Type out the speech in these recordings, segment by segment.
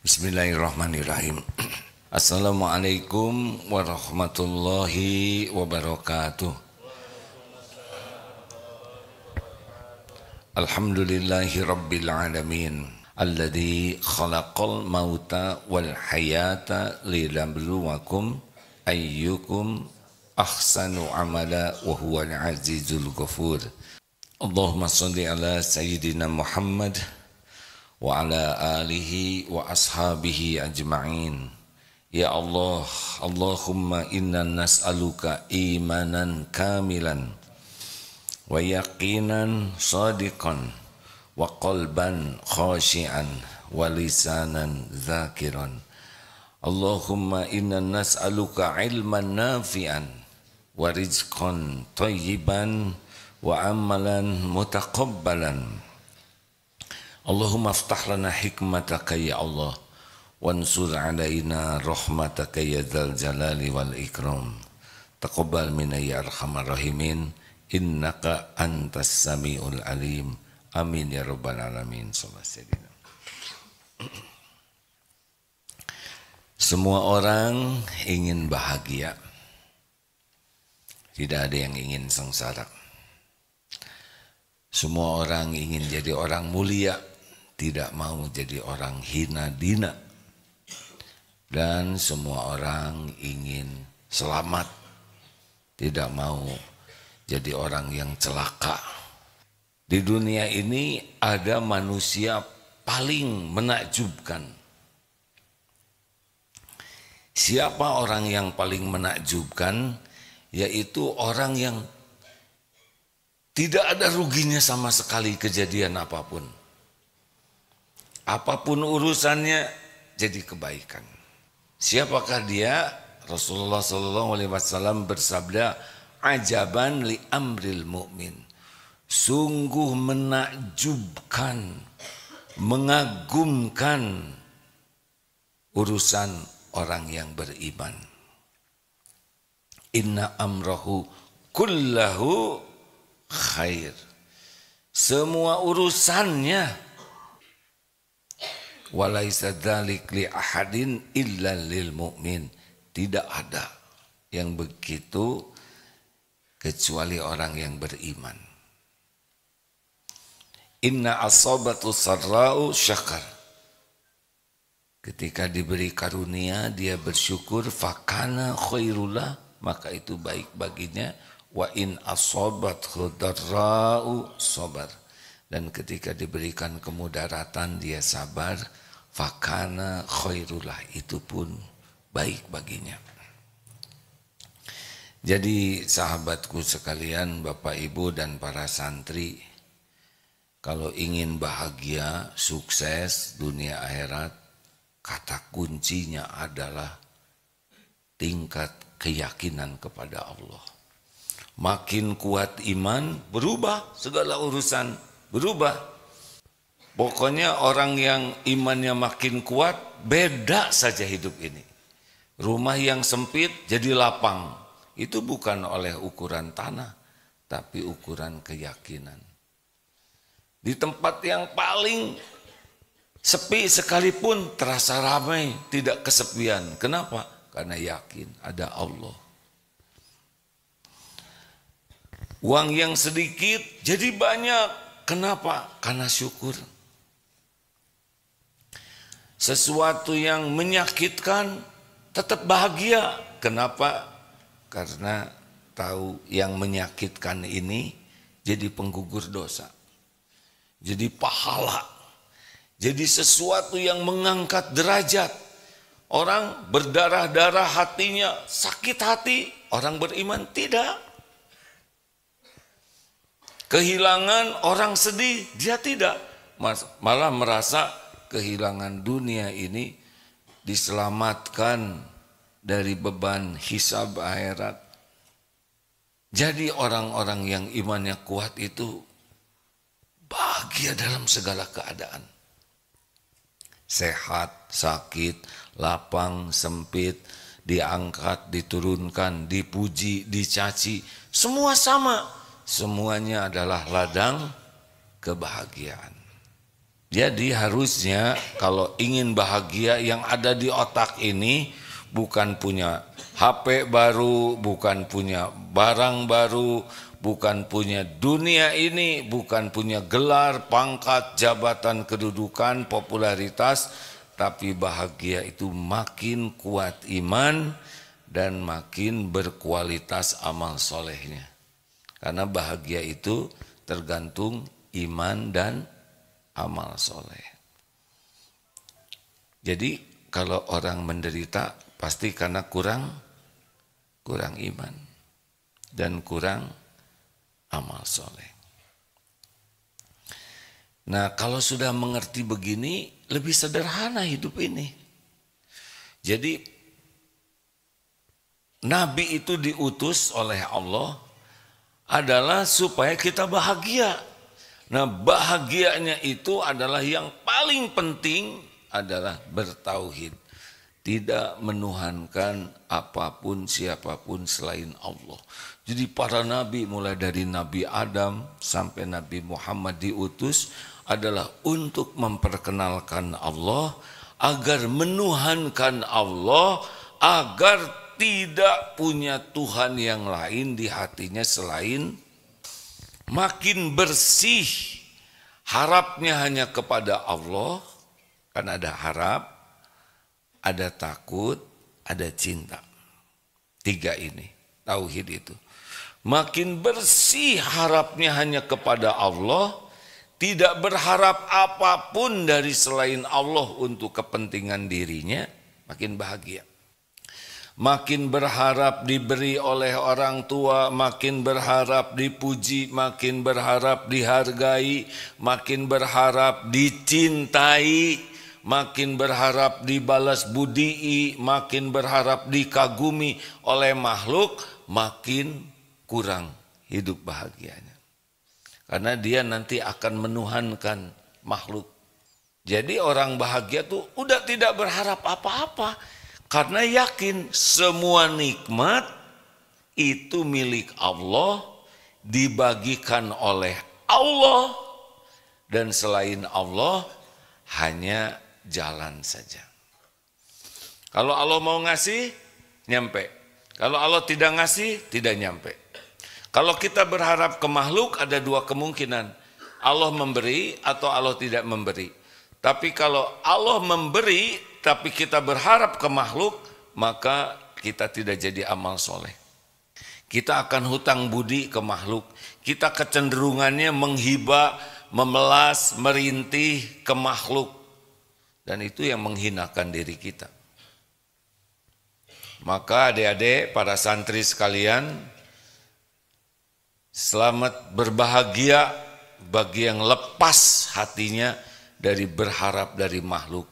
Bismillahirrahmanirrahim. Assalamualaikum warahmatullahi wabarakatuh. Alhamdulillahi rabbil alamin. Alladhi khalaqal mauta wal hayata lilabluwakum ayyukum ahsanu amala wa huwal azizul ghafur. Allahumma salli ala sayyidina Muhammad وعلى آله وأصحابه أجمعين يا الله اللهم إنا نسألك إيمانا كاملا ويقينا صادقا وقلبا خاشعا ولسانا ذاكرا اللهم إنا نسألك علما نافعا ورزقا طيبا وعملا متقبلا Allahumma aftah lana hikmataka ya Allah wansur alaina rahmataka ya dzal jalali wal ikram taqabbal minna ya arhamar rahimin innaka antas samiul alim amin ya rabbal alamin sallallahu semua orang ingin bahagia. Tidak ada yang ingin sengsara. Semua orang ingin jadi orang mulia tidak mau jadi orang hina dina dan semua orang ingin selamat tidak mau jadi orang yang celaka di dunia ini ada manusia paling menakjubkan siapa orang yang paling menakjubkan yaitu orang yang tidak ada ruginya sama sekali kejadian apapun Apapun urusannya jadi kebaikan. Siapakah dia? Rasulullah Shallallahu Alaihi Wasallam bersabda, ajaban li amril mukmin. Sungguh menakjubkan, mengagumkan urusan orang yang beriman. Inna amrohu kullahu khair. Semua urusannya Walaisa dzalik li ahadin illa lil mu'min. Tidak ada yang begitu kecuali orang yang beriman. Inna asabatu sarra'u syakar. Ketika diberi karunia dia bersyukur fakana khairullah maka itu baik baginya wa in asobat khudarra'u sabar dan ketika diberikan kemudaratan dia sabar fakana khairullah itu pun baik baginya. Jadi sahabatku sekalian, Bapak Ibu dan para santri, kalau ingin bahagia, sukses dunia akhirat, kata kuncinya adalah tingkat keyakinan kepada Allah. Makin kuat iman, berubah segala urusan, berubah Pokoknya orang yang imannya makin kuat, beda saja hidup ini. Rumah yang sempit jadi lapang. Itu bukan oleh ukuran tanah, tapi ukuran keyakinan. Di tempat yang paling sepi sekalipun terasa ramai, tidak kesepian. Kenapa? Karena yakin ada Allah. Uang yang sedikit jadi banyak. Kenapa? Karena syukur sesuatu yang menyakitkan tetap bahagia. Kenapa? Karena tahu yang menyakitkan ini jadi penggugur dosa. Jadi pahala. Jadi sesuatu yang mengangkat derajat. Orang berdarah-darah hatinya, sakit hati. Orang beriman tidak. Kehilangan orang sedih, dia tidak. Malah merasa kehilangan dunia ini diselamatkan dari beban hisab akhirat. Jadi orang-orang yang imannya kuat itu bahagia dalam segala keadaan. Sehat, sakit, lapang, sempit, diangkat, diturunkan, dipuji, dicaci, semua sama. Semuanya adalah ladang kebahagiaan. Jadi harusnya kalau ingin bahagia yang ada di otak ini bukan punya HP baru, bukan punya barang baru, bukan punya dunia ini, bukan punya gelar, pangkat, jabatan, kedudukan, popularitas, tapi bahagia itu makin kuat iman dan makin berkualitas amal solehnya. Karena bahagia itu tergantung iman dan amal soleh. Jadi kalau orang menderita pasti karena kurang kurang iman dan kurang amal soleh. Nah kalau sudah mengerti begini lebih sederhana hidup ini. Jadi Nabi itu diutus oleh Allah adalah supaya kita bahagia Nah, bahagianya itu adalah yang paling penting adalah bertauhid. Tidak menuhankan apapun siapapun selain Allah. Jadi para nabi mulai dari Nabi Adam sampai Nabi Muhammad diutus adalah untuk memperkenalkan Allah agar menuhankan Allah agar tidak punya Tuhan yang lain di hatinya selain makin bersih harapnya hanya kepada Allah kan ada harap ada takut ada cinta tiga ini tauhid itu makin bersih harapnya hanya kepada Allah tidak berharap apapun dari selain Allah untuk kepentingan dirinya makin bahagia makin berharap diberi oleh orang tua, makin berharap dipuji, makin berharap dihargai, makin berharap dicintai, makin berharap dibalas budi, makin berharap dikagumi oleh makhluk, makin kurang hidup bahagianya. Karena dia nanti akan menuhankan makhluk. Jadi orang bahagia tuh udah tidak berharap apa-apa karena yakin semua nikmat itu milik Allah, dibagikan oleh Allah, dan selain Allah hanya jalan saja. Kalau Allah mau ngasih, nyampe. Kalau Allah tidak ngasih, tidak nyampe. Kalau kita berharap ke makhluk, ada dua kemungkinan. Allah memberi atau Allah tidak memberi. Tapi kalau Allah memberi, tapi kita berharap ke makhluk, maka kita tidak jadi amal soleh. Kita akan hutang budi ke makhluk. Kita kecenderungannya menghiba, memelas, merintih ke makhluk. Dan itu yang menghinakan diri kita. Maka adik-adik, para santri sekalian, selamat berbahagia bagi yang lepas hatinya dari berharap dari makhluk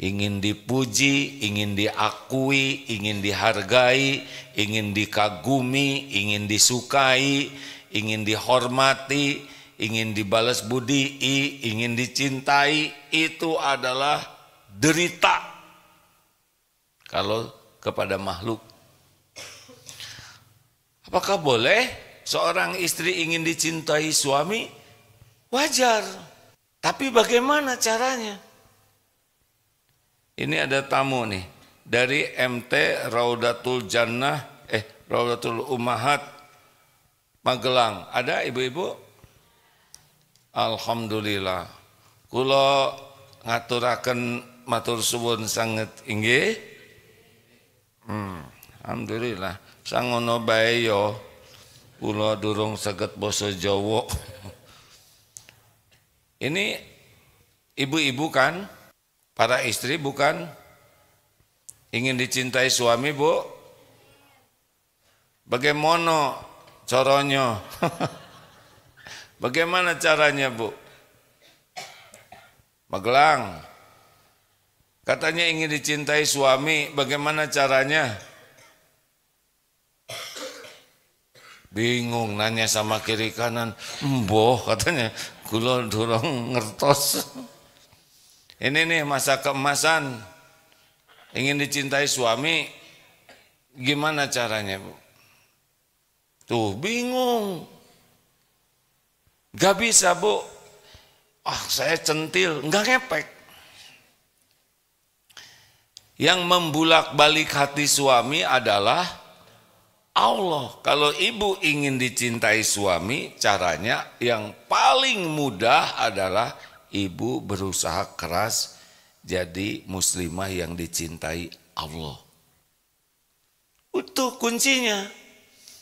ingin dipuji, ingin diakui, ingin dihargai, ingin dikagumi, ingin disukai, ingin dihormati, ingin dibalas budi, ingin dicintai, itu adalah derita kalau kepada makhluk. Apakah boleh seorang istri ingin dicintai suami? Wajar. Tapi bagaimana caranya? Ini ada tamu nih dari MT Raudatul Jannah eh Raudatul Umahat Magelang. Ada ibu-ibu? Alhamdulillah. Kulo ngaturaken matur suwun sangat inggih. Hmm, alhamdulillah. Sangono bayo, kulo durung saged basa Jawa. Ini ibu-ibu kan? Para istri bukan ingin dicintai suami, Bu. Bagaimana coronyo? Bagaimana caranya, Bu? Magelang. Katanya ingin dicintai suami, bagaimana caranya? Bingung nanya sama kiri kanan, "Mboh," katanya, "kula dorong ngertos." ini nih masa keemasan ingin dicintai suami gimana caranya bu tuh bingung gak bisa bu ah saya centil nggak ngepek yang membulak balik hati suami adalah Allah kalau ibu ingin dicintai suami caranya yang paling mudah adalah ibu berusaha keras jadi muslimah yang dicintai Allah. Itu kuncinya.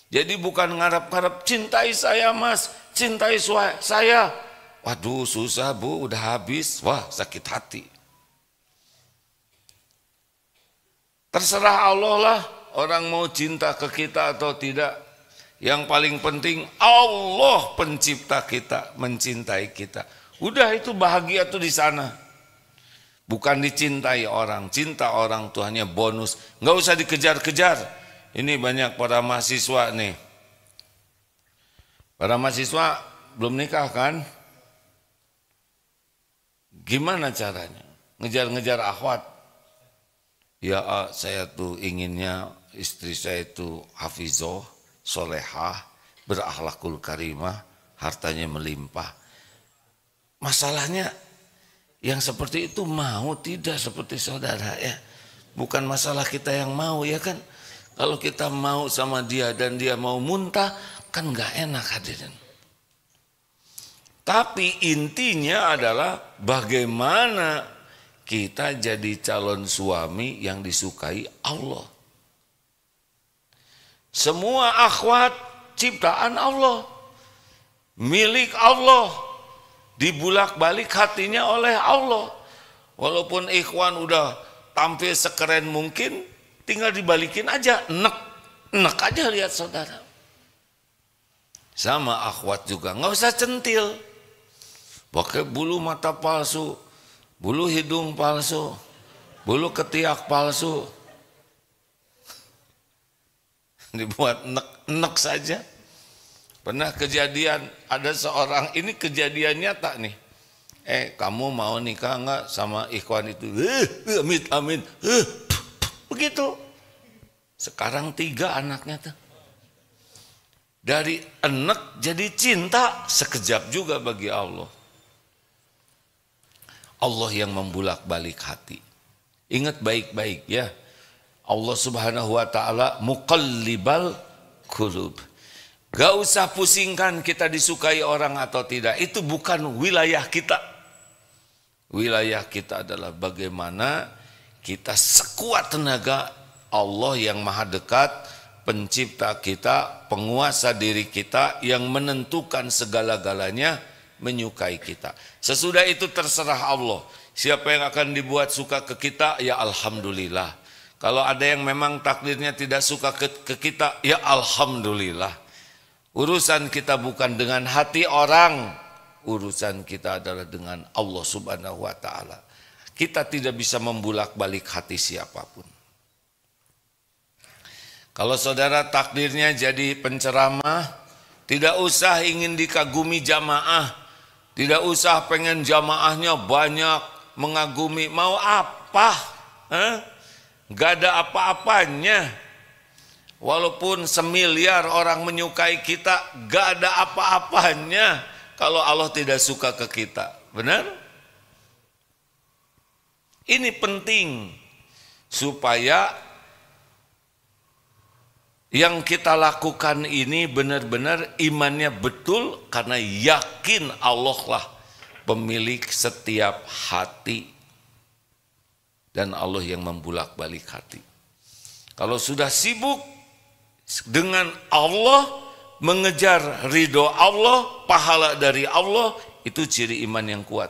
Jadi bukan ngarap-ngarap cintai saya mas, cintai saya. Waduh susah bu, udah habis. Wah sakit hati. Terserah Allah lah orang mau cinta ke kita atau tidak. Yang paling penting Allah pencipta kita mencintai kita. Udah itu bahagia tuh di sana. Bukan dicintai orang, cinta orang tuh hanya bonus. Nggak usah dikejar-kejar. Ini banyak para mahasiswa nih. Para mahasiswa belum nikah kan? Gimana caranya? Ngejar-ngejar akhwat. Ya saya tuh inginnya istri saya itu hafizoh, solehah, berakhlakul karimah, hartanya melimpah Masalahnya yang seperti itu mau tidak seperti saudara ya. Bukan masalah kita yang mau ya kan. Kalau kita mau sama dia dan dia mau muntah kan nggak enak hadirin. Tapi intinya adalah bagaimana kita jadi calon suami yang disukai Allah. Semua akhwat ciptaan Allah. Milik Allah dibulak-balik hatinya oleh Allah. Walaupun ikhwan udah tampil sekeren mungkin, tinggal dibalikin aja, nek nek aja lihat saudara. Sama akhwat juga, nggak usah centil. Pakai bulu mata palsu, bulu hidung palsu, bulu ketiak palsu. Dibuat nek nek saja. Pernah kejadian ada seorang ini kejadian nyata nih. Eh kamu mau nikah nggak sama ikhwan itu? Eh, amin amin Eh, eh begitu. Sekarang tiga anaknya tuh. Dari enek jadi cinta sekejap juga bagi Allah. Allah yang membulak balik hati. Ingat baik-baik ya. Allah subhanahu wa ta'ala muqallibal kulub Gak usah pusingkan kita disukai orang atau tidak. Itu bukan wilayah kita. Wilayah kita adalah bagaimana kita sekuat tenaga Allah yang maha dekat, pencipta kita, penguasa diri kita yang menentukan segala-galanya menyukai kita. Sesudah itu terserah Allah. Siapa yang akan dibuat suka ke kita? Ya Alhamdulillah. Kalau ada yang memang takdirnya tidak suka ke, kita, ya Alhamdulillah. Urusan kita bukan dengan hati orang, urusan kita adalah dengan Allah Subhanahu wa taala. Kita tidak bisa membulak-balik hati siapapun. Kalau saudara takdirnya jadi penceramah, tidak usah ingin dikagumi jamaah, tidak usah pengen jamaahnya banyak mengagumi. Mau apa? Hah? Gak ada apa-apanya. Walaupun semiliar orang menyukai kita, gak ada apa-apanya kalau Allah tidak suka ke kita. Benar? Ini penting supaya yang kita lakukan ini benar-benar imannya betul karena yakin Allah lah pemilik setiap hati dan Allah yang membulak-balik hati. Kalau sudah sibuk dengan Allah mengejar ridho Allah, pahala dari Allah, itu ciri iman yang kuat.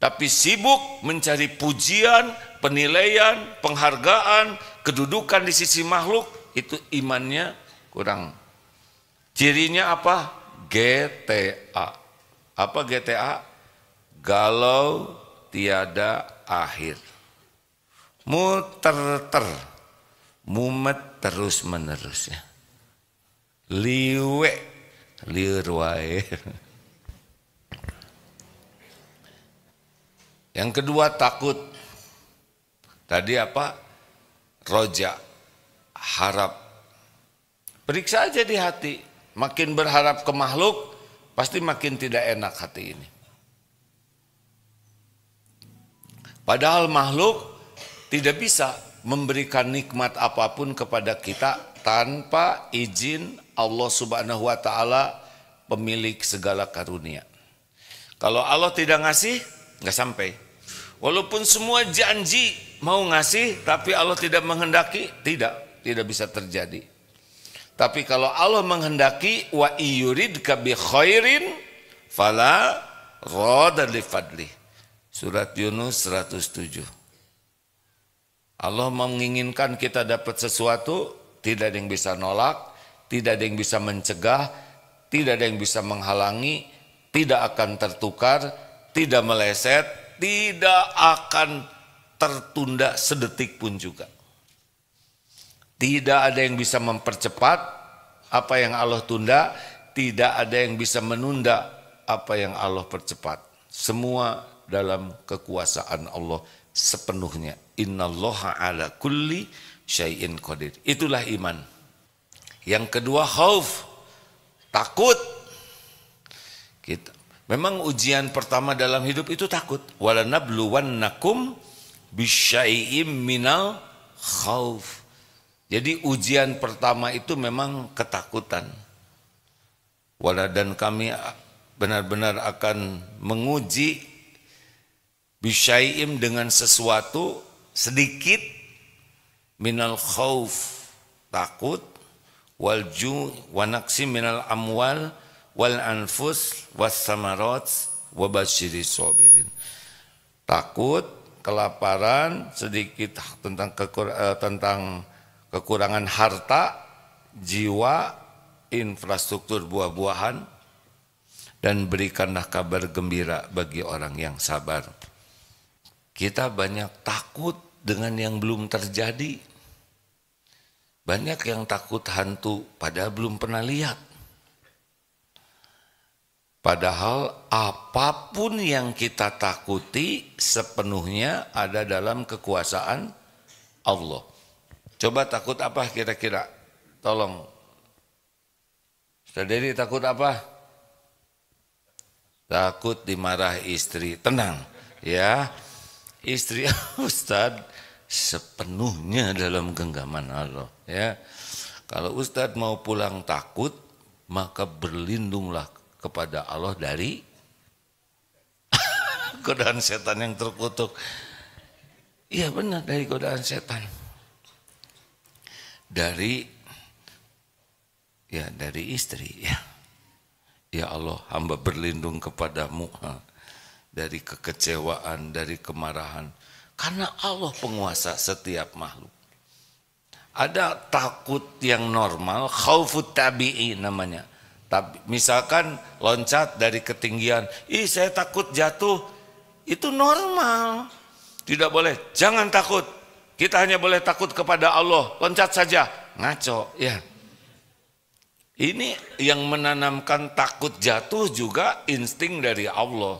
Tapi sibuk mencari pujian, penilaian, penghargaan, kedudukan di sisi makhluk, itu imannya kurang. Cirinya apa? GTA. Apa GTA? Galau tiada akhir. Muter-ter mumet terus menerus ya. Liwek liur wae. Yang kedua takut. Tadi apa? rojak harap. Periksa aja di hati. Makin berharap ke makhluk, pasti makin tidak enak hati ini. Padahal makhluk tidak bisa memberikan nikmat apapun kepada kita tanpa izin Allah Subhanahu wa taala pemilik segala karunia. Kalau Allah tidak ngasih, nggak sampai. Walaupun semua janji mau ngasih, tapi Allah tidak menghendaki, tidak, tidak bisa terjadi. Tapi kalau Allah menghendaki wa iyurid kabi khairin fala roda li fadli. Surat Yunus 107. Allah menginginkan kita dapat sesuatu, tidak ada yang bisa nolak, tidak ada yang bisa mencegah, tidak ada yang bisa menghalangi, tidak akan tertukar, tidak meleset, tidak akan tertunda sedetik pun juga. Tidak ada yang bisa mempercepat apa yang Allah tunda, tidak ada yang bisa menunda apa yang Allah percepat. Semua dalam kekuasaan Allah sepenuhnya. Innallaha ala kulli syai'in qadir. Itulah iman. Yang kedua khauf, takut. Kita Memang ujian pertama dalam hidup itu takut. Walanabluwannakum bisyai'im minal khauf. Jadi ujian pertama itu memang ketakutan. Wala dan kami benar-benar akan menguji bisyai'im dengan sesuatu sedikit minal khauf takut wal ju wanaksi minal amwal wal anfus was samarat wabashiri sobirin takut kelaparan sedikit tentang kekur, eh, tentang kekurangan harta jiwa infrastruktur buah-buahan dan berikanlah kabar gembira bagi orang yang sabar kita banyak takut dengan yang belum terjadi. Banyak yang takut hantu padahal belum pernah lihat. Padahal apapun yang kita takuti sepenuhnya ada dalam kekuasaan Allah. Coba takut apa kira-kira? Tolong. Saudari takut apa? Takut dimarah istri. Tenang ya istri Ustad sepenuhnya dalam genggaman Allah ya. Kalau Ustad mau pulang takut maka berlindunglah kepada Allah dari godaan setan yang terkutuk. Iya benar dari godaan setan. Dari ya dari istri ya. Ya Allah hamba berlindung kepadamu. Ha dari kekecewaan, dari kemarahan. Karena Allah penguasa setiap makhluk. Ada takut yang normal, khaufut tabi'i namanya. Tapi misalkan loncat dari ketinggian, ih saya takut jatuh, itu normal. Tidak boleh, jangan takut. Kita hanya boleh takut kepada Allah, loncat saja, ngaco ya. Ini yang menanamkan takut jatuh juga insting dari Allah.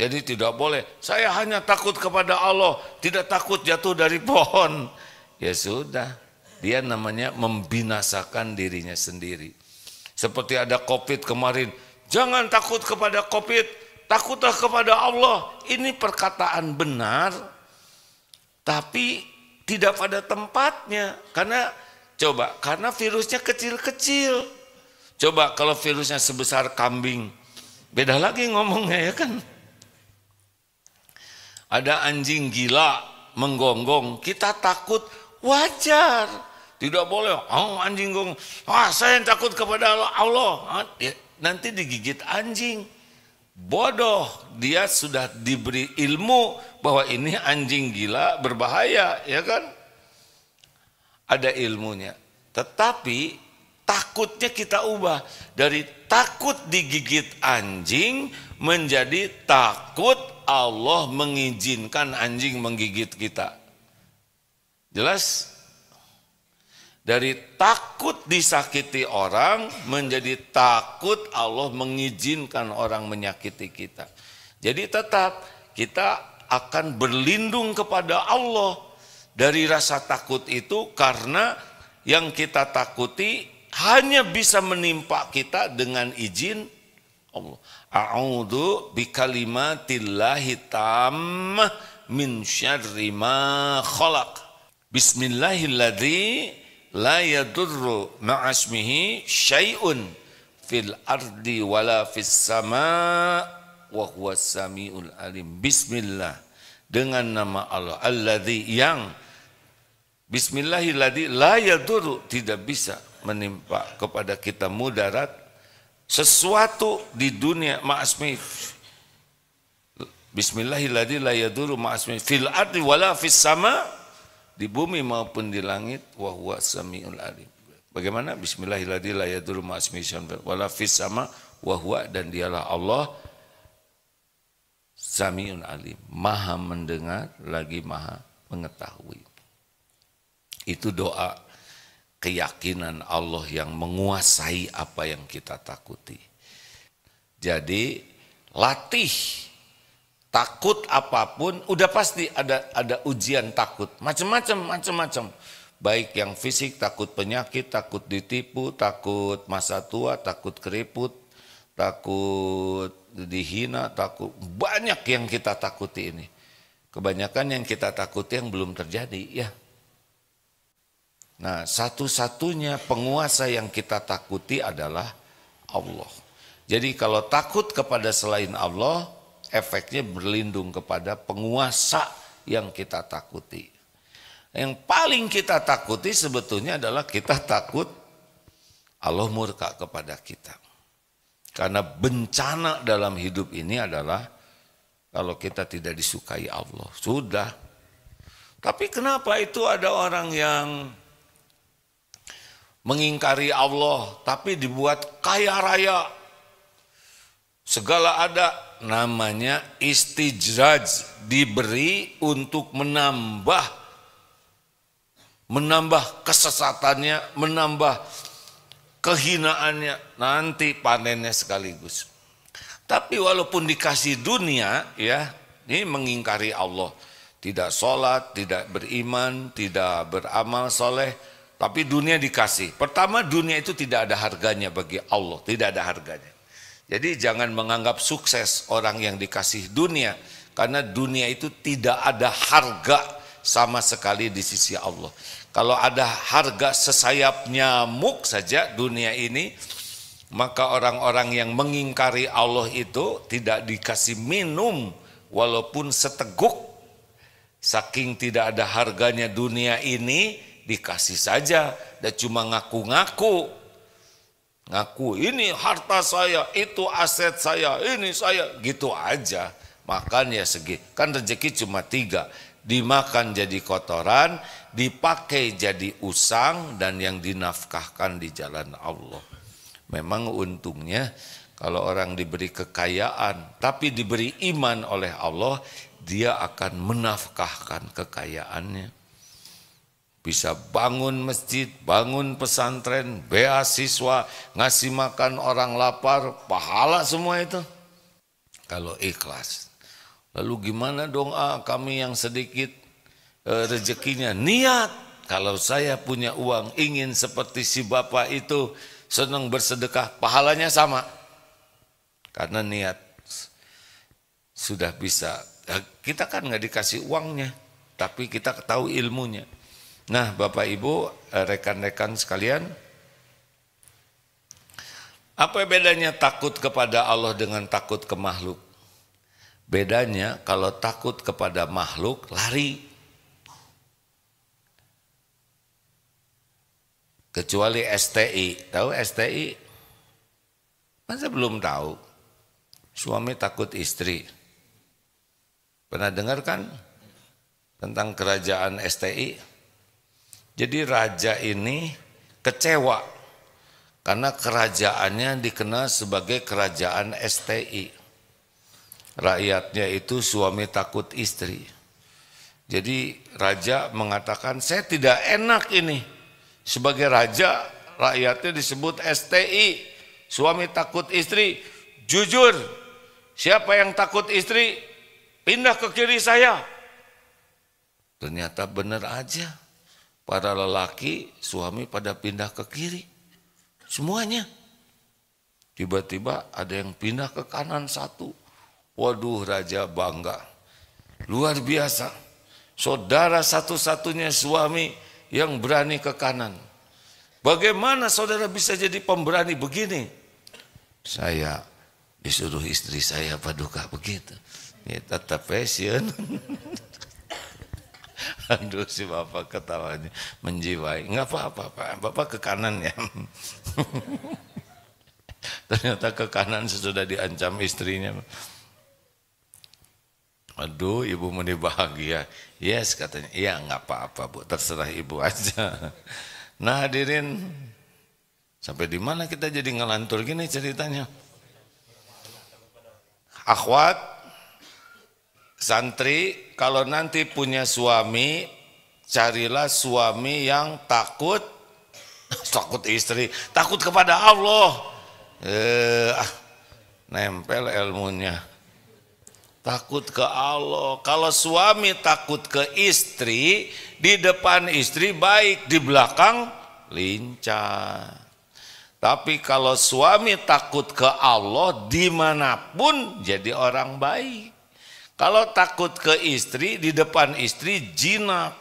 Jadi tidak boleh, saya hanya takut kepada Allah, tidak takut jatuh dari pohon. Ya sudah, dia namanya membinasakan dirinya sendiri. Seperti ada COVID kemarin, jangan takut kepada COVID, takutlah kepada Allah. Ini perkataan benar, tapi tidak pada tempatnya. Karena coba, karena virusnya kecil-kecil. Coba kalau virusnya sebesar kambing, beda lagi ngomongnya ya kan ada anjing gila menggonggong, kita takut wajar. Tidak boleh, oh anjing gong, wah saya yang takut kepada Allah. Ah, nanti digigit anjing. Bodoh, dia sudah diberi ilmu bahwa ini anjing gila berbahaya, ya kan? Ada ilmunya. Tetapi takutnya kita ubah dari takut digigit anjing menjadi takut Allah mengizinkan anjing menggigit kita. Jelas? Dari takut disakiti orang menjadi takut Allah mengizinkan orang menyakiti kita. Jadi tetap kita akan berlindung kepada Allah dari rasa takut itu karena yang kita takuti hanya bisa menimpa kita dengan izin Allah bi bikalimatillahi tammah min syarri ma khalaq. Bismillahilladzi la yadurru ma'asmihi syai'un fil ardi wala fis sama wa huwa samiul alim. Bismillah dengan nama Allah alladzi yang Bismillahilladzi la yadurru tidak bisa menimpa kepada kita mudarat sesuatu di dunia ma'asmi Bismillahirrahmanirrahim ma'asmi fil ardi wala fis sama di bumi maupun di langit wa huwa samiul alim. Bagaimana? Bismillahirrahmanirrahim ma'asmi wala fis sama wa huwa dan dialah Allah samiun alim, maha mendengar lagi maha mengetahui. Itu doa keyakinan Allah yang menguasai apa yang kita takuti. Jadi latih takut apapun udah pasti ada ada ujian takut macam-macam macam-macam baik yang fisik takut penyakit takut ditipu takut masa tua takut keriput takut dihina takut banyak yang kita takuti ini kebanyakan yang kita takuti yang belum terjadi ya Nah, satu-satunya penguasa yang kita takuti adalah Allah. Jadi kalau takut kepada selain Allah, efeknya berlindung kepada penguasa yang kita takuti. Yang paling kita takuti sebetulnya adalah kita takut Allah murka kepada kita. Karena bencana dalam hidup ini adalah kalau kita tidak disukai Allah. Sudah. Tapi kenapa itu ada orang yang mengingkari Allah tapi dibuat kaya raya. Segala ada namanya istijraj diberi untuk menambah menambah kesesatannya, menambah kehinaannya, nanti panennya sekaligus. Tapi walaupun dikasih dunia ya, ini mengingkari Allah, tidak sholat, tidak beriman, tidak beramal soleh, tapi dunia dikasih. Pertama dunia itu tidak ada harganya bagi Allah, tidak ada harganya. Jadi jangan menganggap sukses orang yang dikasih dunia karena dunia itu tidak ada harga sama sekali di sisi Allah. Kalau ada harga sesayap nyamuk saja dunia ini, maka orang-orang yang mengingkari Allah itu tidak dikasih minum walaupun seteguk. Saking tidak ada harganya dunia ini, dikasih saja dan cuma ngaku-ngaku ngaku ini harta saya itu aset saya ini saya gitu aja makan ya segi kan rezeki cuma tiga dimakan jadi kotoran dipakai jadi usang dan yang dinafkahkan di jalan Allah memang untungnya kalau orang diberi kekayaan tapi diberi iman oleh Allah dia akan menafkahkan kekayaannya bisa bangun masjid, bangun pesantren, beasiswa, ngasih makan orang lapar, pahala semua itu. Kalau ikhlas. Lalu gimana dong ah, kami yang sedikit eh, rezekinya? Niat. Kalau saya punya uang ingin seperti si bapak itu senang bersedekah, pahalanya sama. Karena niat sudah bisa. Eh, kita kan nggak dikasih uangnya, tapi kita tahu ilmunya. Nah, Bapak Ibu, eh, rekan-rekan sekalian, apa bedanya takut kepada Allah dengan takut ke makhluk? Bedanya kalau takut kepada makhluk lari. Kecuali STI, tahu STI? Masa belum tahu? Suami takut istri. Pernah dengar kan tentang kerajaan STI? Jadi raja ini kecewa karena kerajaannya dikenal sebagai kerajaan STI. Rakyatnya itu suami takut istri. Jadi raja mengatakan saya tidak enak ini. Sebagai raja rakyatnya disebut STI, suami takut istri. Jujur, siapa yang takut istri pindah ke kiri saya. Ternyata benar aja. Para lelaki, suami pada pindah ke kiri. Semuanya. Tiba-tiba ada yang pindah ke kanan satu. Waduh raja bangga. Luar biasa. Saudara satu-satunya suami yang berani ke kanan. Bagaimana saudara bisa jadi pemberani begini? Saya disuruh istri saya paduka begitu. Ini tetap passion. Aduh si bapak ketawanya menjiwai. Enggak apa-apa pak, bapak ke kanan ya. Ternyata ke kanan sudah diancam istrinya. Aduh ibu meni bahagia. Yes katanya, iya enggak apa-apa bu, terserah ibu aja. Nah hadirin, sampai di mana kita jadi ngelantur gini ceritanya? Akhwat Santri kalau nanti punya suami, carilah suami yang takut, takut istri, takut kepada Allah. Eh, ah, nempel ilmunya. Takut ke Allah. Kalau suami takut ke istri, di depan istri baik, di belakang lincah. Tapi kalau suami takut ke Allah, dimanapun jadi orang baik. Kalau takut ke istri, di depan istri jinak.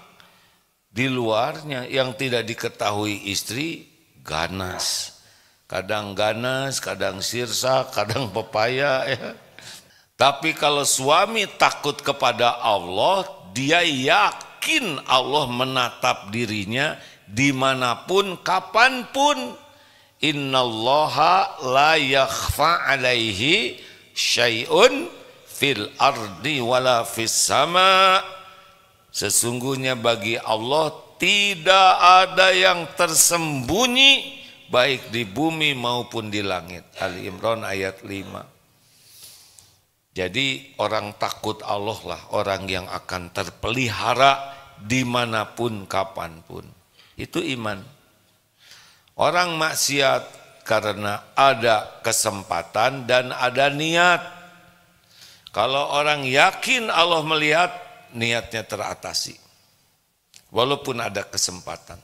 Di luarnya yang tidak diketahui istri ganas. Kadang ganas, kadang sirsa, kadang pepaya ya. Tapi kalau suami takut kepada Allah, dia yakin Allah menatap dirinya dimanapun, kapanpun. Innallaha la yakhfa alaihi syai'un fil ardi wala fis sama sesungguhnya bagi Allah tidak ada yang tersembunyi baik di bumi maupun di langit Ali Imran ayat 5 jadi orang takut Allah lah orang yang akan terpelihara dimanapun kapanpun itu iman orang maksiat karena ada kesempatan dan ada niat kalau orang yakin Allah melihat, niatnya teratasi. Walaupun ada kesempatan.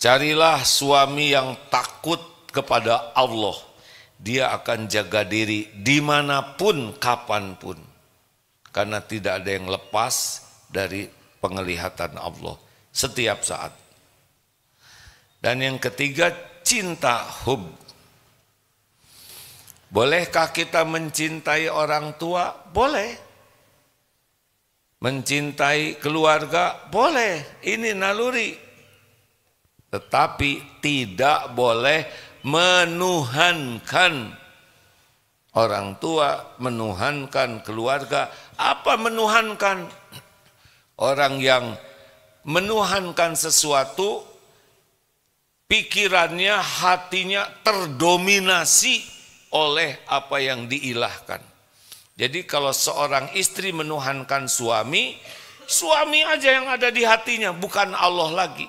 Carilah suami yang takut kepada Allah. Dia akan jaga diri dimanapun, kapanpun. Karena tidak ada yang lepas dari penglihatan Allah setiap saat. Dan yang ketiga, cinta hub Bolehkah kita mencintai orang tua? Boleh. Mencintai keluarga? Boleh. Ini naluri. Tetapi tidak boleh menuhankan orang tua, menuhankan keluarga. Apa menuhankan? Orang yang menuhankan sesuatu, pikirannya, hatinya terdominasi oleh apa yang diilahkan. Jadi kalau seorang istri menuhankan suami, suami aja yang ada di hatinya, bukan Allah lagi.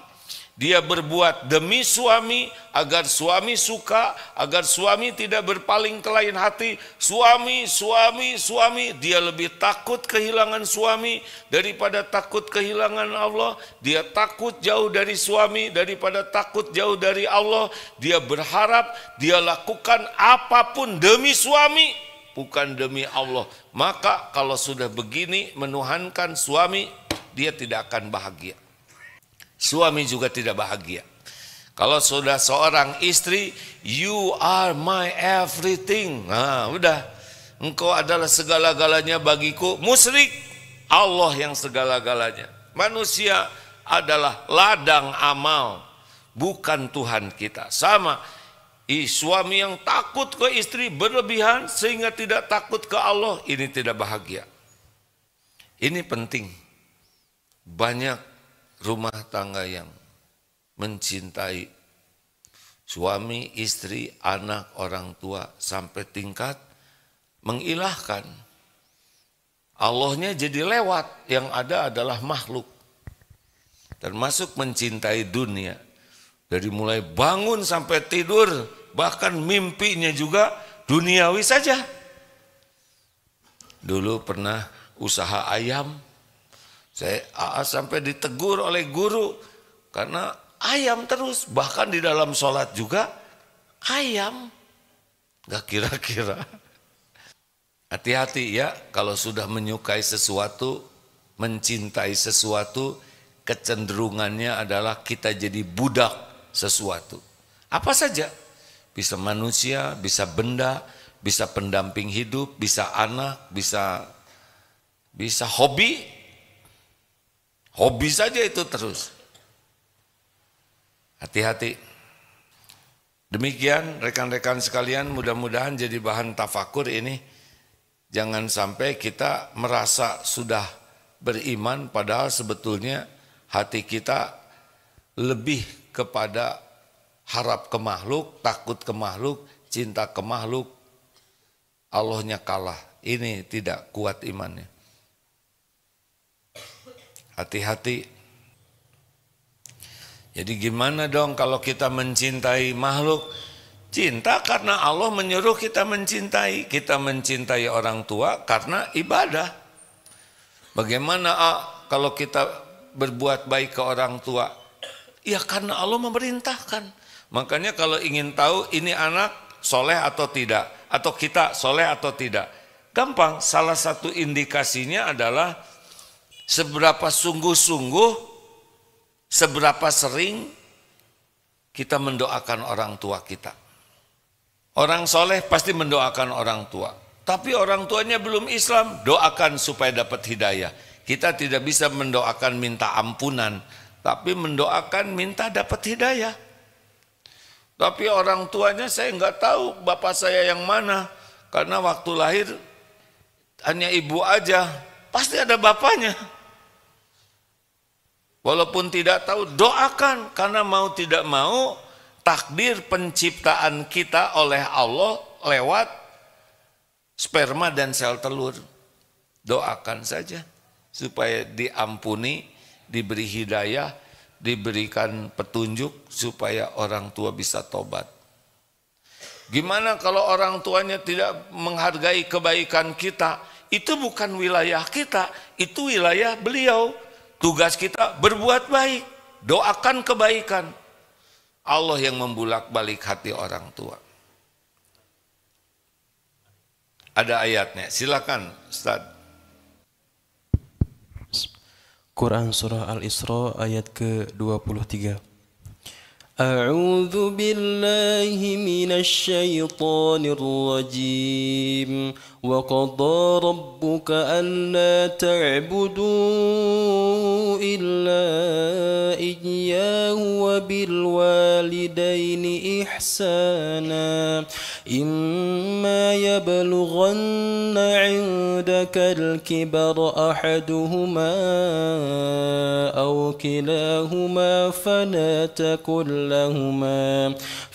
Dia berbuat demi suami agar suami suka, agar suami tidak berpaling ke lain hati. Suami, suami, suami, dia lebih takut kehilangan suami daripada takut kehilangan Allah. Dia takut jauh dari suami daripada takut jauh dari Allah. Dia berharap dia lakukan apapun demi suami, bukan demi Allah. Maka kalau sudah begini menuhankan suami, dia tidak akan bahagia. Suami juga tidak bahagia. Kalau sudah seorang istri, you are my everything. Nah, udah. Engkau adalah segala-galanya bagiku. Musrik, Allah yang segala-galanya. Manusia adalah ladang amal, bukan Tuhan kita. Sama, I, suami yang takut ke istri berlebihan sehingga tidak takut ke Allah, ini tidak bahagia. Ini penting. Banyak rumah tangga yang mencintai suami, istri, anak, orang tua sampai tingkat mengilahkan. Allahnya jadi lewat, yang ada adalah makhluk. Termasuk mencintai dunia. Dari mulai bangun sampai tidur, bahkan mimpinya juga duniawi saja. Dulu pernah usaha ayam, saya AA sampai ditegur oleh guru karena ayam terus. Bahkan di dalam sholat juga ayam. Gak kira-kira. Hati-hati ya kalau sudah menyukai sesuatu, mencintai sesuatu, kecenderungannya adalah kita jadi budak sesuatu. Apa saja? Bisa manusia, bisa benda, bisa pendamping hidup, bisa anak, bisa bisa hobi, Hobi saja itu terus. Hati-hati. Demikian rekan-rekan sekalian mudah-mudahan jadi bahan tafakur ini. Jangan sampai kita merasa sudah beriman padahal sebetulnya hati kita lebih kepada harap ke makhluk, takut ke makhluk, cinta ke makhluk. Allahnya kalah. Ini tidak kuat imannya. Hati-hati. Jadi gimana dong kalau kita mencintai makhluk? Cinta karena Allah menyuruh kita mencintai. Kita mencintai orang tua karena ibadah. Bagaimana ah, kalau kita berbuat baik ke orang tua? Ya karena Allah memerintahkan. Makanya kalau ingin tahu ini anak soleh atau tidak. Atau kita soleh atau tidak. Gampang, salah satu indikasinya adalah seberapa sungguh-sungguh, seberapa sering kita mendoakan orang tua kita. Orang soleh pasti mendoakan orang tua. Tapi orang tuanya belum Islam, doakan supaya dapat hidayah. Kita tidak bisa mendoakan minta ampunan, tapi mendoakan minta dapat hidayah. Tapi orang tuanya saya nggak tahu bapak saya yang mana, karena waktu lahir hanya ibu aja, pasti ada bapaknya. Walaupun tidak tahu, doakan karena mau tidak mau takdir penciptaan kita oleh Allah lewat sperma dan sel telur. Doakan saja supaya diampuni, diberi hidayah, diberikan petunjuk supaya orang tua bisa tobat. Gimana kalau orang tuanya tidak menghargai kebaikan kita? Itu bukan wilayah kita, itu wilayah beliau Tugas kita berbuat baik, doakan kebaikan. Allah yang membulak-balik hati orang tua. Ada ayatnya, silakan Ustaz. Quran Surah Al-Isra ayat ke-23 أعوذ بالله من الشيطان الرجيم وقضى ربك ألا تعبدوا إلا إياه وبالوالدين إحساناً إما يبلغن عندك الكبر أحدهما أو كلاهما فلا تكن لهما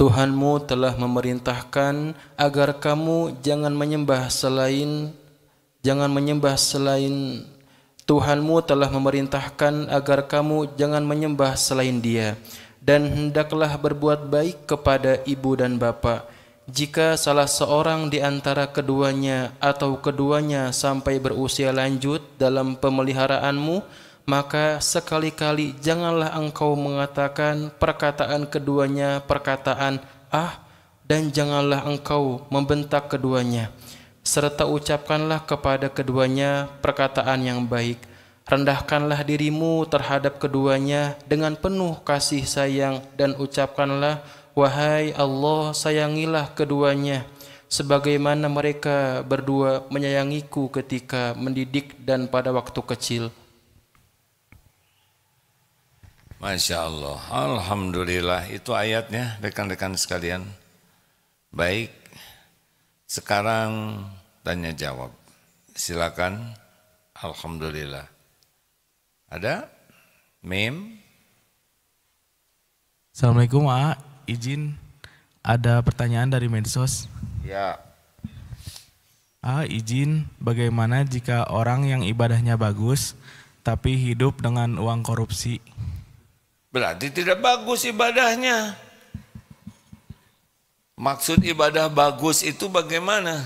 Tuhanmu telah memerintahkan agar kamu jangan menyembah selain jangan menyembah selain Tuhanmu telah memerintahkan agar kamu jangan menyembah selain Dia dan hendaklah berbuat baik kepada ibu dan bapa jika salah seorang di antara keduanya atau keduanya sampai berusia lanjut dalam pemeliharaanmu maka sekali-kali janganlah engkau mengatakan perkataan keduanya perkataan ah dan janganlah engkau membentak keduanya serta ucapkanlah kepada keduanya perkataan yang baik rendahkanlah dirimu terhadap keduanya dengan penuh kasih sayang dan ucapkanlah wahai Allah sayangilah keduanya sebagaimana mereka berdua menyayangiku ketika mendidik dan pada waktu kecil Masya Allah, Alhamdulillah itu ayatnya rekan-rekan sekalian. Baik, sekarang tanya jawab. Silakan. Alhamdulillah. Ada? Mim? Assalamualaikum A, izin ada pertanyaan dari medsos. Ya. A, ah, izin bagaimana jika orang yang ibadahnya bagus tapi hidup dengan uang korupsi? Berarti tidak bagus ibadahnya. Maksud ibadah bagus itu bagaimana?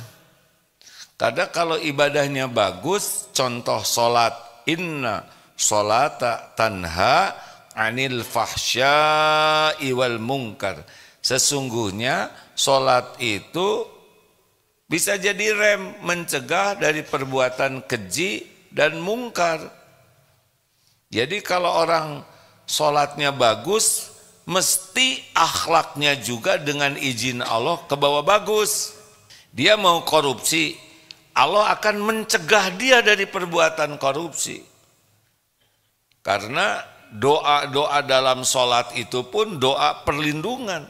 Karena kalau ibadahnya bagus, contoh sholat, Inna sholata tanha anil fahsya iwal mungkar. Sesungguhnya sholat itu bisa jadi rem mencegah dari perbuatan keji dan mungkar. Jadi kalau orang sholatnya bagus, mesti akhlaknya juga dengan izin Allah ke bawah bagus. Dia mau korupsi, Allah akan mencegah dia dari perbuatan korupsi. Karena doa-doa dalam sholat itu pun doa perlindungan.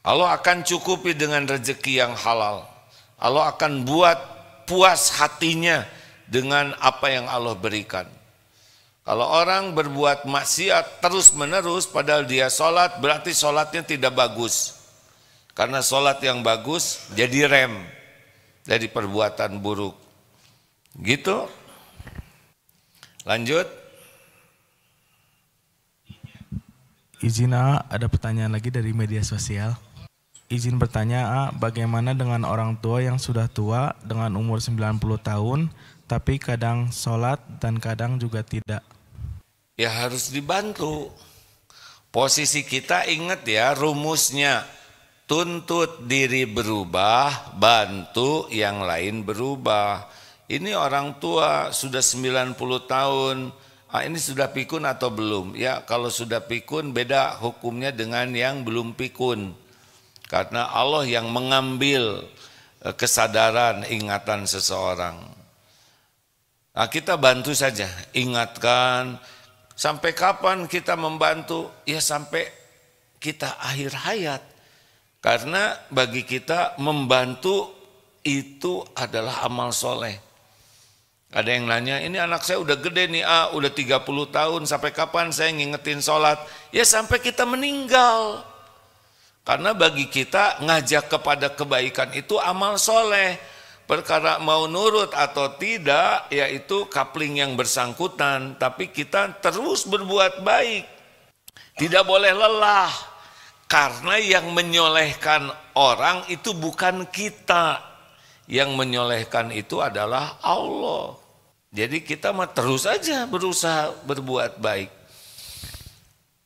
Allah akan cukupi dengan rezeki yang halal. Allah akan buat puas hatinya dengan apa yang Allah berikan. Kalau orang berbuat maksiat terus-menerus padahal dia sholat, berarti sholatnya tidak bagus. Karena sholat yang bagus jadi rem dari perbuatan buruk. Gitu. Lanjut. Izin A, ada pertanyaan lagi dari media sosial. Izin bertanya A, bagaimana dengan orang tua yang sudah tua dengan umur 90 tahun tapi kadang sholat dan kadang juga tidak? ya harus dibantu. Posisi kita ingat ya rumusnya tuntut diri berubah, bantu yang lain berubah. Ini orang tua sudah 90 tahun, ah, ini sudah pikun atau belum? Ya kalau sudah pikun beda hukumnya dengan yang belum pikun. Karena Allah yang mengambil eh, kesadaran ingatan seseorang. Nah, kita bantu saja, ingatkan, Sampai kapan kita membantu? Ya sampai kita akhir hayat. Karena bagi kita membantu itu adalah amal soleh. Ada yang nanya, ini anak saya udah gede nih, ah, udah 30 tahun, sampai kapan saya ngingetin sholat? Ya sampai kita meninggal. Karena bagi kita ngajak kepada kebaikan itu amal soleh perkara mau nurut atau tidak yaitu kapling yang bersangkutan tapi kita terus berbuat baik tidak boleh lelah karena yang menyolehkan orang itu bukan kita yang menyolehkan itu adalah Allah jadi kita mah terus saja berusaha berbuat baik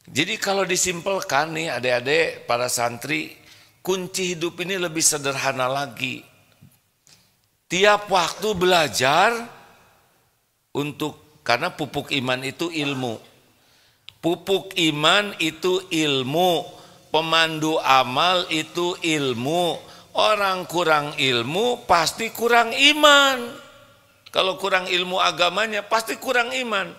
jadi kalau disimpelkan nih adik-adik para santri kunci hidup ini lebih sederhana lagi tiap waktu belajar untuk karena pupuk iman itu ilmu. Pupuk iman itu ilmu, pemandu amal itu ilmu. Orang kurang ilmu pasti kurang iman. Kalau kurang ilmu agamanya pasti kurang iman.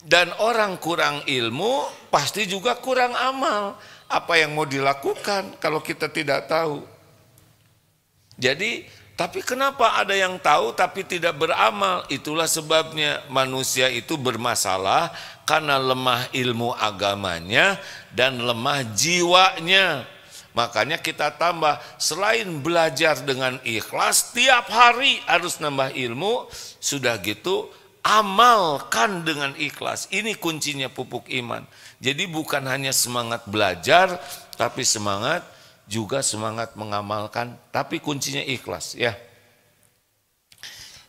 Dan orang kurang ilmu pasti juga kurang amal. Apa yang mau dilakukan kalau kita tidak tahu? Jadi tapi kenapa ada yang tahu tapi tidak beramal? Itulah sebabnya manusia itu bermasalah karena lemah ilmu agamanya dan lemah jiwanya. Makanya kita tambah selain belajar dengan ikhlas tiap hari harus nambah ilmu, sudah gitu amalkan dengan ikhlas. Ini kuncinya pupuk iman. Jadi bukan hanya semangat belajar tapi semangat juga semangat mengamalkan, tapi kuncinya ikhlas ya.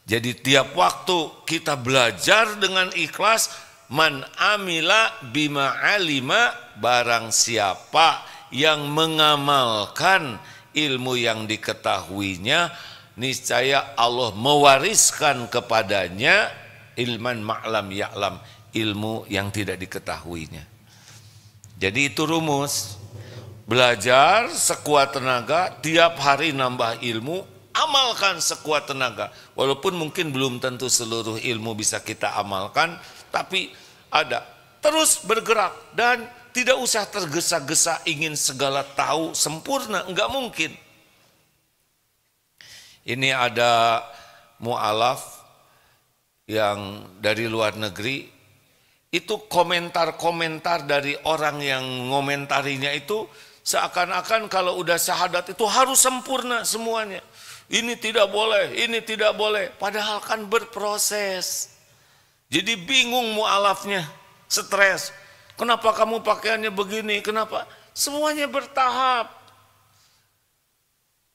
Jadi tiap waktu kita belajar dengan ikhlas, man amila bima alima barang siapa yang mengamalkan ilmu yang diketahuinya, niscaya Allah mewariskan kepadanya ilman ma'lam ya'lam, ilmu yang tidak diketahuinya. Jadi itu rumus. Belajar sekuat tenaga, tiap hari nambah ilmu, amalkan sekuat tenaga. Walaupun mungkin belum tentu seluruh ilmu bisa kita amalkan, tapi ada. Terus bergerak dan tidak usah tergesa-gesa ingin segala tahu sempurna, enggak mungkin. Ini ada mualaf yang dari luar negeri itu komentar-komentar dari orang yang ngomentarinya itu Seakan-akan kalau udah syahadat itu harus sempurna semuanya. Ini tidak boleh, ini tidak boleh. Padahal kan berproses. Jadi bingung mualafnya, stres. Kenapa kamu pakaiannya begini? Kenapa? Semuanya bertahap.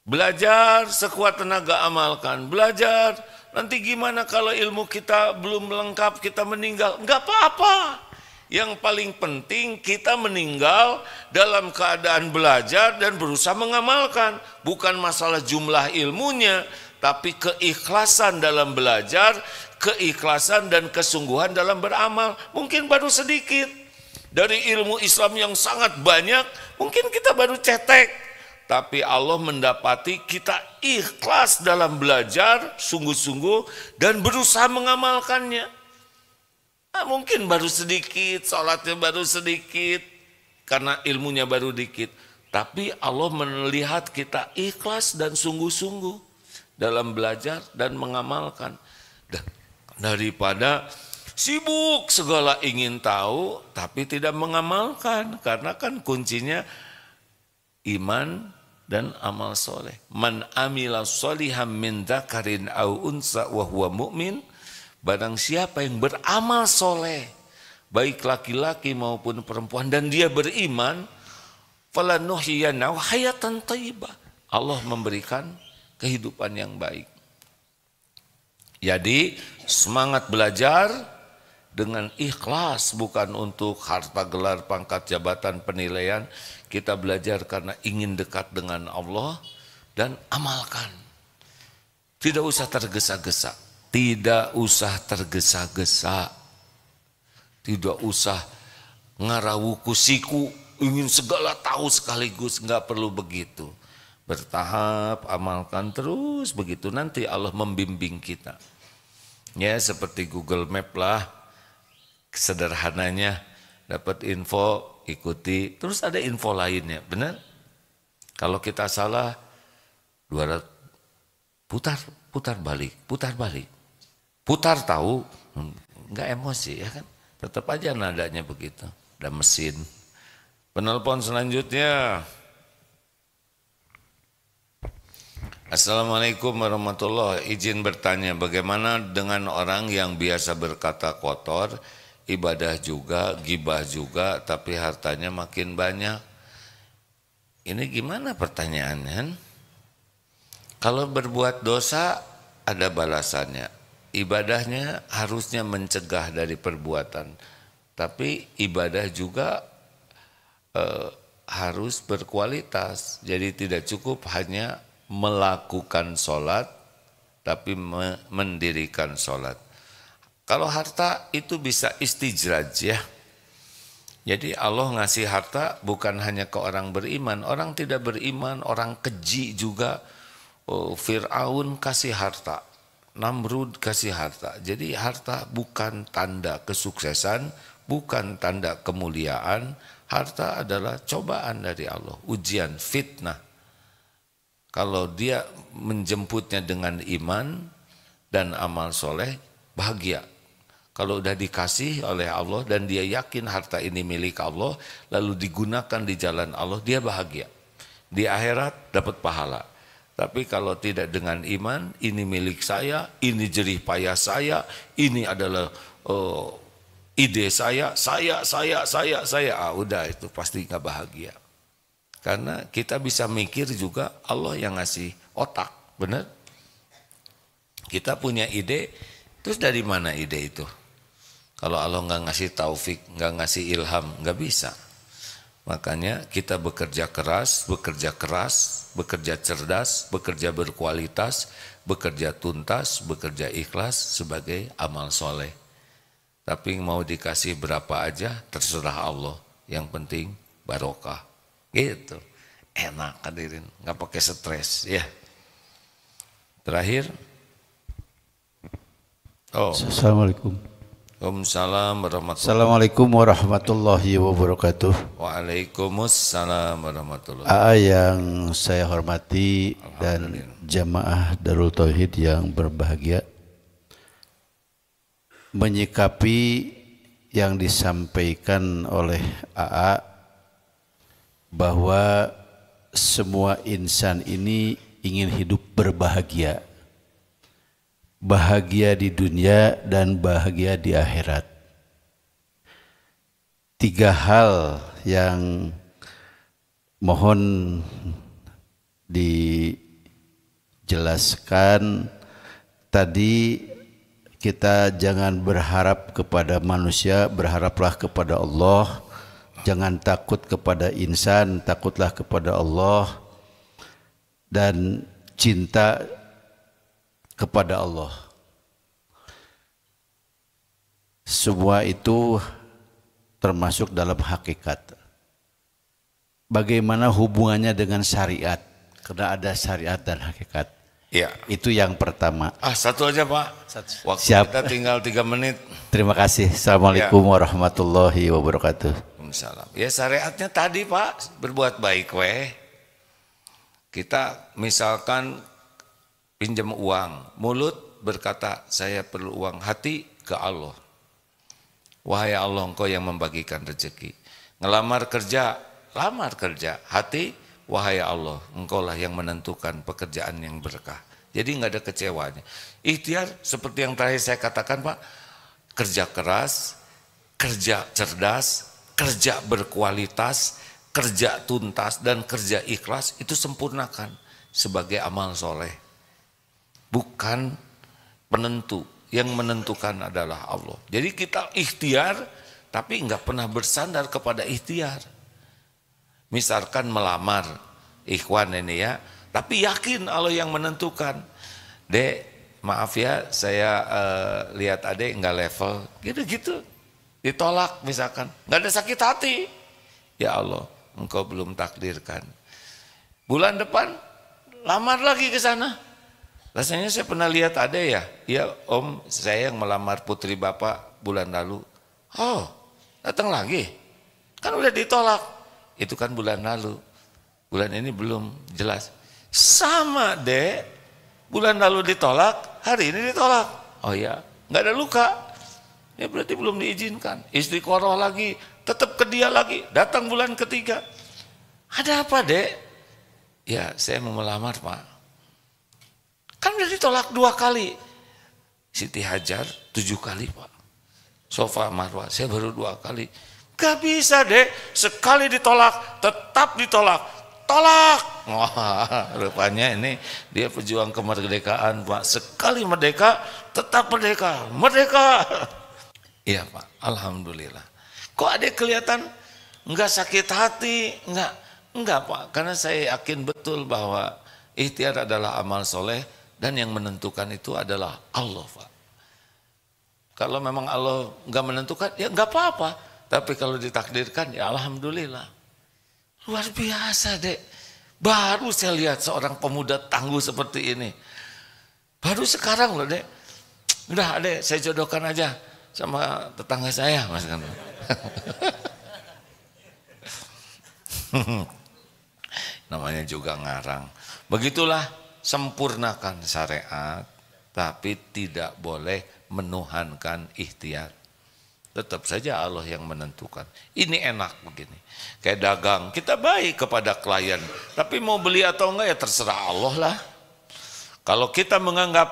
Belajar sekuat tenaga amalkan. Belajar nanti gimana kalau ilmu kita belum lengkap kita meninggal? Enggak apa-apa. Yang paling penting kita meninggal dalam keadaan belajar dan berusaha mengamalkan. Bukan masalah jumlah ilmunya, tapi keikhlasan dalam belajar, keikhlasan dan kesungguhan dalam beramal. Mungkin baru sedikit. Dari ilmu Islam yang sangat banyak, mungkin kita baru cetek. Tapi Allah mendapati kita ikhlas dalam belajar sungguh-sungguh dan berusaha mengamalkannya. Nah, mungkin baru sedikit, sholatnya baru sedikit, karena ilmunya baru dikit. Tapi Allah melihat kita ikhlas dan sungguh-sungguh dalam belajar dan mengamalkan. daripada sibuk segala ingin tahu tapi tidak mengamalkan. Karena kan kuncinya iman dan amal soleh. Man amila soliham min dakarin au unsa wa huwa mu'min Barang siapa yang beramal soleh, baik laki-laki maupun perempuan, dan dia beriman, hayatan Allah memberikan kehidupan yang baik. Jadi semangat belajar dengan ikhlas bukan untuk harta gelar pangkat jabatan penilaian. Kita belajar karena ingin dekat dengan Allah dan amalkan. Tidak usah tergesa-gesa tidak usah tergesa-gesa. Tidak usah ngarawu kusiku ingin segala tahu sekaligus nggak perlu begitu bertahap amalkan terus begitu nanti Allah membimbing kita ya seperti Google Map lah sederhananya dapat info ikuti terus ada info lainnya benar kalau kita salah 200 putar putar balik putar balik putar tahu hmm, nggak emosi ya kan tetap aja nadanya begitu dan mesin penelpon selanjutnya Assalamualaikum warahmatullahi wabarakatuh. izin bertanya bagaimana dengan orang yang biasa berkata kotor ibadah juga gibah juga tapi hartanya makin banyak ini gimana pertanyaannya kalau berbuat dosa ada balasannya ibadahnya harusnya mencegah dari perbuatan, tapi ibadah juga eh, harus berkualitas. Jadi tidak cukup hanya melakukan sholat, tapi me mendirikan sholat. Kalau harta itu bisa istijraj ya. Jadi Allah ngasih harta bukan hanya ke orang beriman, orang tidak beriman, orang keji juga. Oh, Fir'aun kasih harta Namrud kasih harta. Jadi harta bukan tanda kesuksesan, bukan tanda kemuliaan. Harta adalah cobaan dari Allah, ujian, fitnah. Kalau dia menjemputnya dengan iman dan amal soleh, bahagia. Kalau udah dikasih oleh Allah dan dia yakin harta ini milik Allah, lalu digunakan di jalan Allah, dia bahagia. Di akhirat dapat pahala tapi kalau tidak dengan iman, ini milik saya, ini jerih payah saya, ini adalah uh, ide saya, saya, saya, saya, saya. Ah, udah itu pasti nggak bahagia. Karena kita bisa mikir juga Allah yang ngasih otak, benar? Kita punya ide, terus dari mana ide itu? Kalau Allah nggak ngasih taufik, nggak ngasih ilham, nggak bisa. Makanya kita bekerja keras, bekerja keras, bekerja cerdas, bekerja berkualitas, bekerja tuntas, bekerja ikhlas sebagai amal soleh. Tapi mau dikasih berapa aja terserah Allah. Yang penting barokah. Gitu. Enak hadirin, nggak pakai stres ya. Terakhir. Oh. Assalamualaikum. Assalamualaikum warahmatullahi Assalamualaikum warahmatullahi wabarakatuh. Waalaikumsalam warahmatullahi AA yang saya hormati dan jamaah Darul Tauhid yang berbahagia. Menyikapi yang disampaikan oleh AA bahwa semua insan ini ingin hidup berbahagia bahagia di dunia dan bahagia di akhirat. Tiga hal yang mohon dijelaskan tadi kita jangan berharap kepada manusia, berharaplah kepada Allah. Jangan takut kepada insan, takutlah kepada Allah dan cinta kepada Allah. Semua itu termasuk dalam hakikat. Bagaimana hubungannya dengan syariat? Karena ada syariat dan hakikat. Ya. Itu yang pertama. Ah satu aja Pak. Satu. Waktu Siap. kita tinggal tiga menit. Terima kasih. Assalamualaikum ya. warahmatullahi wabarakatuh. Waalaikumsalam. Ya syariatnya tadi Pak berbuat baik weh. Kita misalkan pinjam uang. Mulut berkata, saya perlu uang. Hati ke Allah. Wahai Allah, engkau yang membagikan rezeki. Ngelamar kerja, lamar kerja. Hati, wahai Allah, engkau lah yang menentukan pekerjaan yang berkah. Jadi nggak ada kecewanya. Ikhtiar seperti yang terakhir saya katakan Pak, kerja keras, kerja cerdas, kerja berkualitas, kerja tuntas, dan kerja ikhlas itu sempurnakan sebagai amal soleh bukan penentu. Yang menentukan adalah Allah. Jadi kita ikhtiar tapi nggak pernah bersandar kepada ikhtiar. Misalkan melamar ikhwan ini ya, tapi yakin Allah yang menentukan. Dek, maaf ya saya uh, lihat adek nggak level, gitu-gitu. Ditolak misalkan, nggak ada sakit hati. Ya Allah, engkau belum takdirkan. Bulan depan lamar lagi ke sana. Rasanya saya pernah lihat ada ya, ya om saya yang melamar putri bapak bulan lalu. Oh, datang lagi. Kan udah ditolak. Itu kan bulan lalu. Bulan ini belum jelas. Sama deh, bulan lalu ditolak, hari ini ditolak. Oh ya, nggak ada luka. Ya berarti belum diizinkan. Istri koroh lagi, tetap ke dia lagi. Datang bulan ketiga. Ada apa deh, Ya saya mau melamar pak. Kan udah ditolak dua kali. Siti Hajar tujuh kali Pak. Sofa Marwa saya baru dua kali. Gak bisa deh, sekali ditolak, tetap ditolak. Tolak! Wah, rupanya ini dia pejuang kemerdekaan Pak. Sekali merdeka, tetap merdeka. Merdeka! Iya Pak, Alhamdulillah. Kok ada kelihatan nggak sakit hati? Nggak, nggak Pak. Karena saya yakin betul bahwa ikhtiar adalah amal soleh dan yang menentukan itu adalah Allah, Pak. Kalau memang Allah nggak menentukan, ya nggak apa-apa. Tapi kalau ditakdirkan, ya Alhamdulillah. Luar biasa, dek. Baru saya lihat seorang pemuda tangguh seperti ini. Baru sekarang loh, dek. Udah, dek, saya jodohkan aja sama tetangga saya, Mas Namanya juga ngarang. Begitulah sempurnakan syariat, tapi tidak boleh menuhankan ikhtiar. Tetap saja Allah yang menentukan. Ini enak begini. Kayak dagang, kita baik kepada klien. Tapi mau beli atau enggak ya terserah Allah lah. Kalau kita menganggap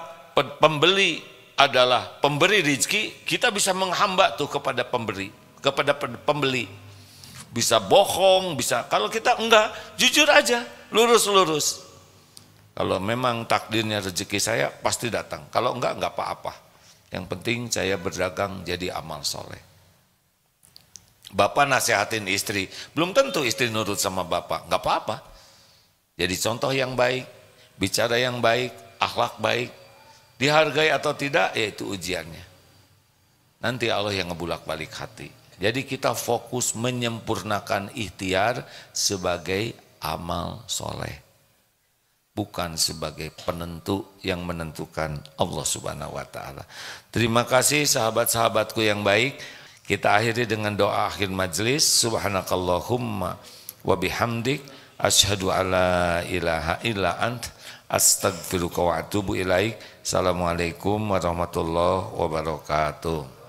pembeli adalah pemberi rizki, kita bisa menghambat tuh kepada pemberi, kepada pembeli. Bisa bohong, bisa. Kalau kita enggak, jujur aja, lurus-lurus. Kalau memang takdirnya rezeki saya pasti datang. Kalau enggak, enggak apa-apa. Yang penting saya berdagang jadi amal soleh. Bapak nasihatin istri, belum tentu istri nurut sama bapak, enggak apa-apa. Jadi contoh yang baik, bicara yang baik, akhlak baik, dihargai atau tidak, yaitu ujiannya. Nanti Allah yang ngebulak balik hati. Jadi kita fokus menyempurnakan ikhtiar sebagai amal soleh bukan sebagai penentu yang menentukan Allah Subhanahu wa taala. Terima kasih sahabat-sahabatku yang baik. Kita akhiri dengan doa akhir majelis. Subhanakallahumma wa bihamdik asyhadu alla ilaha illa ant astagfiruka wa atubu ilaik. Assalamualaikum warahmatullahi wabarakatuh.